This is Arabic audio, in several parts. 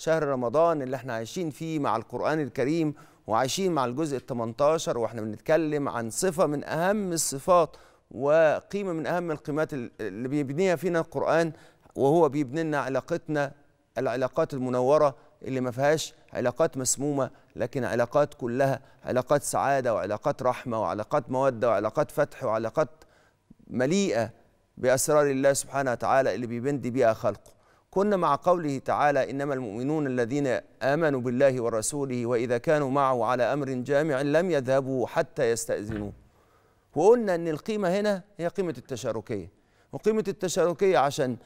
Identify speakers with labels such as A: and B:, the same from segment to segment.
A: شهر رمضان اللي احنا عايشين فيه مع القرآن الكريم وعايشين مع الجزء ال 18 واحنا بنتكلم عن صفة من أهم الصفات وقيمة من أهم القيمات اللي بيبنيها فينا القرآن وهو بيبني لنا علاقتنا العلاقات المنورة اللي ما فيهاش علاقات مسمومة لكن علاقات كلها علاقات سعادة وعلاقات رحمة وعلاقات مودة وعلاقات فتح وعلاقات مليئة بأسرار الله سبحانه وتعالى اللي بيبند بيها خلقه كنا مع قوله تعالى إنما المؤمنون الذين آمنوا بالله ورسوله وإذا كانوا معه على أمر جامع لم يذهبوا حتى يستأذنوه وقلنا أن القيمة هنا هي قيمة التشاركية وقيمة التشاركية عشان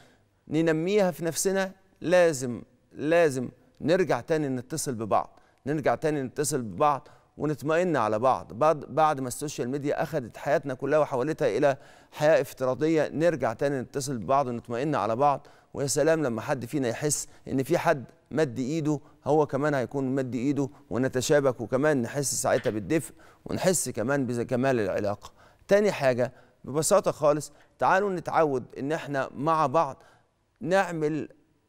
A: ننميها في نفسنا لازم لازم نرجع تاني نتصل ببعض نرجع تاني نتصل ببعض ونطمئن على بعض بعد بعد ما السوشيال ميديا اخذت حياتنا كلها وحولتها الى حياه افتراضيه نرجع تاني نتصل ببعض ونطمئن على بعض ويا سلام لما حد فينا يحس ان في حد مد ايده هو كمان هيكون مد ايده ونتشابك وكمان نحس ساعتها بالدفء ونحس كمان بجمال العلاقه تاني حاجه ببساطه خالص تعالوا نتعود ان احنا مع بعض نعمل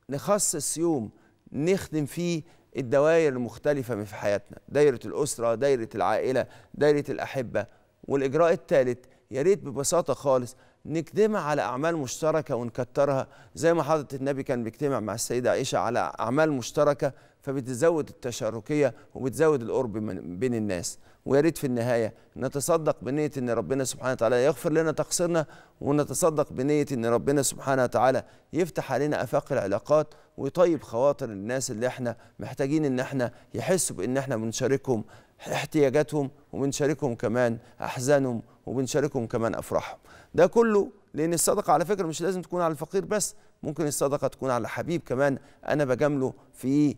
A: نخصص يوم نخدم فيه الدوائر المختلفة في حياتنا دايرة الأسرة دايرة العائلة دايرة الأحبة والإجراء الثالث يا ريت ببساطه خالص نجتمع على اعمال مشتركه ونكترها زي ما حضره النبي كان بيجتمع مع السيده عائشه على اعمال مشتركه فبتزود التشاركيه وبتزود القرب من بين الناس ويا ريت في النهايه نتصدق بنيه ان ربنا سبحانه وتعالى يغفر لنا تقصيرنا ونتصدق بنيه ان ربنا سبحانه وتعالى يفتح علينا افاق العلاقات ويطيب خواطر الناس اللي احنا محتاجين ان احنا يحسوا بان احنا بنشاركهم احتياجاتهم وبنشاركهم كمان احزانهم وبنشاركهم كمان افراحهم ده كله لان الصدقه على فكره مش لازم تكون على الفقير بس ممكن الصدقه تكون على حبيب كمان انا بجامله في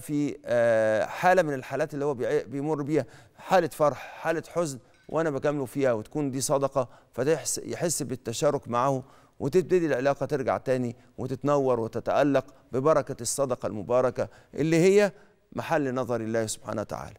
A: في آه، حاله من الحالات اللي هو بيمر بيها حاله فرح حاله حزن وانا بجامله فيها وتكون دي صدقه فيحس بالتشارك معه وتبتدي العلاقة ترجع تاني وتتنور وتتألق ببركة الصدقة المباركة اللي هي محل نظر الله سبحانه وتعالى